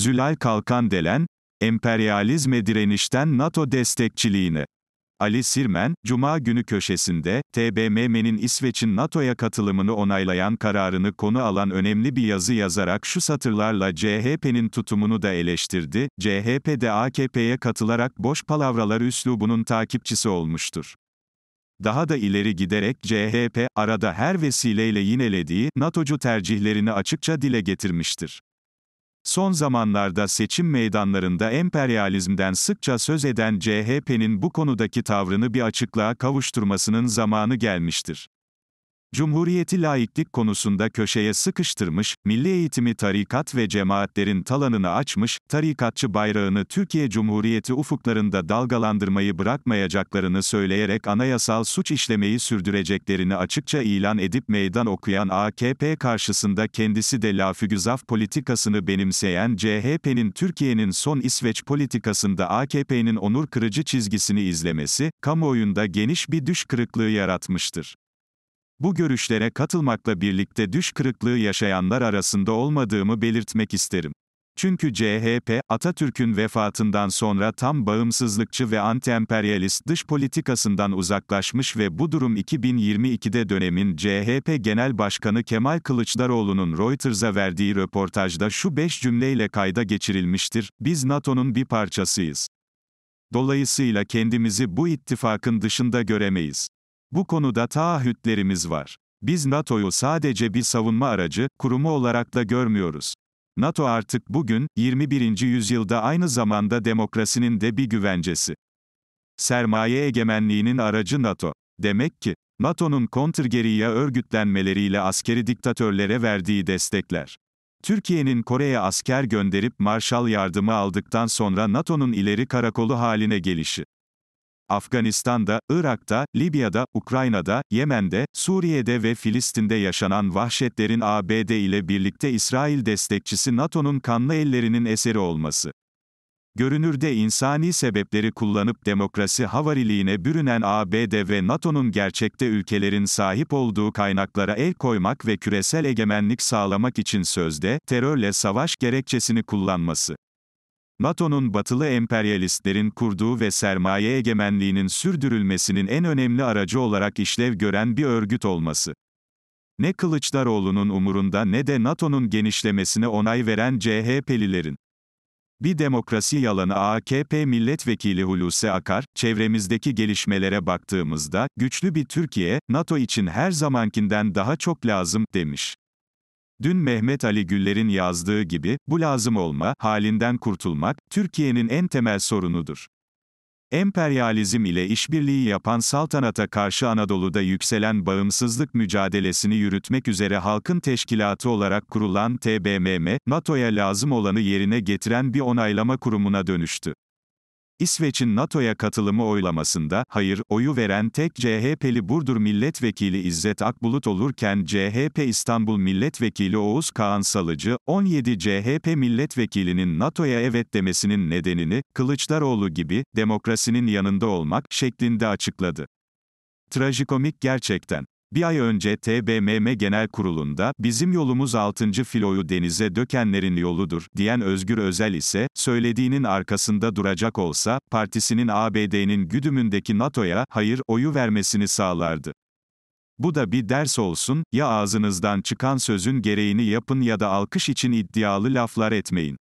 Zülal Kalkan Delen, emperyalizme direnişten NATO destekçiliğini. Ali Sirmen, Cuma günü köşesinde, TBMM'nin İsveç'in NATO'ya katılımını onaylayan kararını konu alan önemli bir yazı yazarak şu satırlarla CHP'nin tutumunu da eleştirdi, CHP de AKP'ye katılarak boş palavralar üslubunun takipçisi olmuştur. Daha da ileri giderek CHP, arada her vesileyle yinelediği, NATO'cu tercihlerini açıkça dile getirmiştir. Son zamanlarda seçim meydanlarında emperyalizmden sıkça söz eden CHP'nin bu konudaki tavrını bir açıklığa kavuşturmasının zamanı gelmiştir. Cumhuriyeti laiklik konusunda köşeye sıkıştırmış, milli eğitimi tarikat ve cemaatlerin talanını açmış, tarikatçı bayrağını Türkiye Cumhuriyeti ufuklarında dalgalandırmayı bırakmayacaklarını söyleyerek anayasal suç işlemeyi sürdüreceklerini açıkça ilan edip meydan okuyan AKP karşısında kendisi de lafügüzaf politikasını benimseyen CHP'nin Türkiye'nin son İsveç politikasında AKP'nin onur kırıcı çizgisini izlemesi, kamuoyunda geniş bir düş kırıklığı yaratmıştır. Bu görüşlere katılmakla birlikte düş kırıklığı yaşayanlar arasında olmadığımı belirtmek isterim. Çünkü CHP, Atatürk'ün vefatından sonra tam bağımsızlıkçı ve anti-emperyalist dış politikasından uzaklaşmış ve bu durum 2022'de dönemin CHP Genel Başkanı Kemal Kılıçdaroğlu'nun Reuters'a verdiği röportajda şu beş cümleyle kayda geçirilmiştir, biz NATO'nun bir parçasıyız. Dolayısıyla kendimizi bu ittifakın dışında göremeyiz. Bu konuda taahhütlerimiz var. Biz NATO'yu sadece bir savunma aracı, kurumu olarak da görmüyoruz. NATO artık bugün, 21. yüzyılda aynı zamanda demokrasinin de bir güvencesi. Sermaye egemenliğinin aracı NATO. Demek ki, NATO'nun kontrgeriya örgütlenmeleriyle askeri diktatörlere verdiği destekler. Türkiye'nin Kore'ye asker gönderip Marshall yardımı aldıktan sonra NATO'nun ileri karakolu haline gelişi. Afganistan'da, Irak'ta, Libya'da, Ukrayna'da, Yemen'de, Suriye'de ve Filistin'de yaşanan vahşetlerin ABD ile birlikte İsrail destekçisi NATO'nun kanlı ellerinin eseri olması. Görünürde insani sebepleri kullanıp demokrasi havariliğine bürünen ABD ve NATO'nun gerçekte ülkelerin sahip olduğu kaynaklara el koymak ve küresel egemenlik sağlamak için sözde terörle savaş gerekçesini kullanması. NATO'nun batılı emperyalistlerin kurduğu ve sermaye egemenliğinin sürdürülmesinin en önemli aracı olarak işlev gören bir örgüt olması. Ne Kılıçdaroğlu'nun umurunda ne de NATO'nun genişlemesine onay veren CHP'lilerin. Bir demokrasi yalanı AKP milletvekili Hulusi Akar, çevremizdeki gelişmelere baktığımızda, güçlü bir Türkiye, NATO için her zamankinden daha çok lazım, demiş. Dün Mehmet Ali Güller'in yazdığı gibi, bu lazım olma, halinden kurtulmak, Türkiye'nin en temel sorunudur. Emperyalizm ile işbirliği yapan saltanata karşı Anadolu'da yükselen bağımsızlık mücadelesini yürütmek üzere halkın teşkilatı olarak kurulan TBMM, NATO'ya lazım olanı yerine getiren bir onaylama kurumuna dönüştü. İsveç'in NATO'ya katılımı oylamasında hayır oyu veren tek CHP'li Burdur Milletvekili İzzet Akbulut olurken CHP İstanbul Milletvekili Oğuz Kağan Salıcı, 17 CHP milletvekilinin NATO'ya evet demesinin nedenini Kılıçdaroğlu gibi demokrasinin yanında olmak şeklinde açıkladı. Trajikomik gerçekten. Bir ay önce TBMM Genel Kurulu'nda, bizim yolumuz 6. filoyu denize dökenlerin yoludur, diyen Özgür Özel ise, söylediğinin arkasında duracak olsa, partisinin ABD'nin güdümündeki NATO'ya, hayır, oyu vermesini sağlardı. Bu da bir ders olsun, ya ağzınızdan çıkan sözün gereğini yapın ya da alkış için iddialı laflar etmeyin.